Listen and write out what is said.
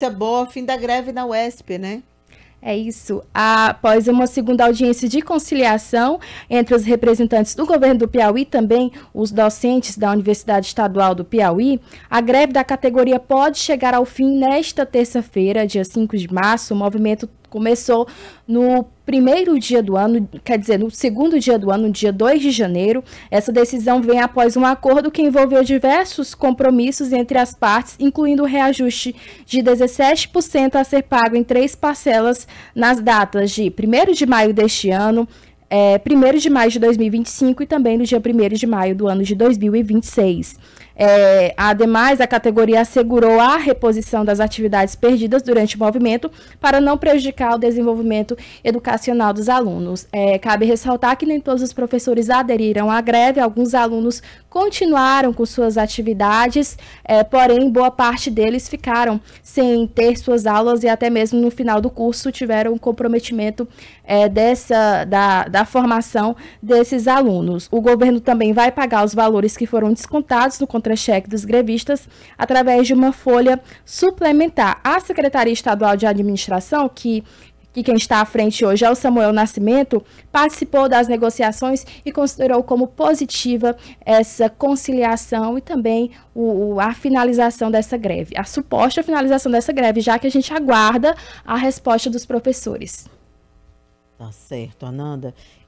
notícia boa, fim da greve na UESP, né? É isso. Após uma segunda audiência de conciliação entre os representantes do governo do Piauí e também os docentes da Universidade Estadual do Piauí, a greve da categoria pode chegar ao fim nesta terça-feira, dia 5 de março. O movimento Começou no primeiro dia do ano, quer dizer, no segundo dia do ano, dia 2 de janeiro. Essa decisão vem após um acordo que envolveu diversos compromissos entre as partes, incluindo o reajuste de 17% a ser pago em três parcelas nas datas de 1 de maio deste ano, é, eh, 1 de maio de 2025 e também no dia 1 de maio do ano de 2026. É, ademais, a categoria assegurou a reposição das atividades perdidas durante o movimento para não prejudicar o desenvolvimento educacional dos alunos. É, cabe ressaltar que nem todos os professores aderiram à greve, alguns alunos continuaram com suas atividades, é, porém, boa parte deles ficaram sem ter suas aulas e até mesmo no final do curso tiveram um comprometimento é, dessa, da, da formação desses alunos. O governo também vai pagar os valores que foram descontados no contrato contra-cheque dos grevistas através de uma folha suplementar. A Secretaria Estadual de Administração, que que quem está à frente hoje é o Samuel Nascimento, participou das negociações e considerou como positiva essa conciliação e também o, a finalização dessa greve, a suposta finalização dessa greve, já que a gente aguarda a resposta dos professores. Tá certo, Ananda.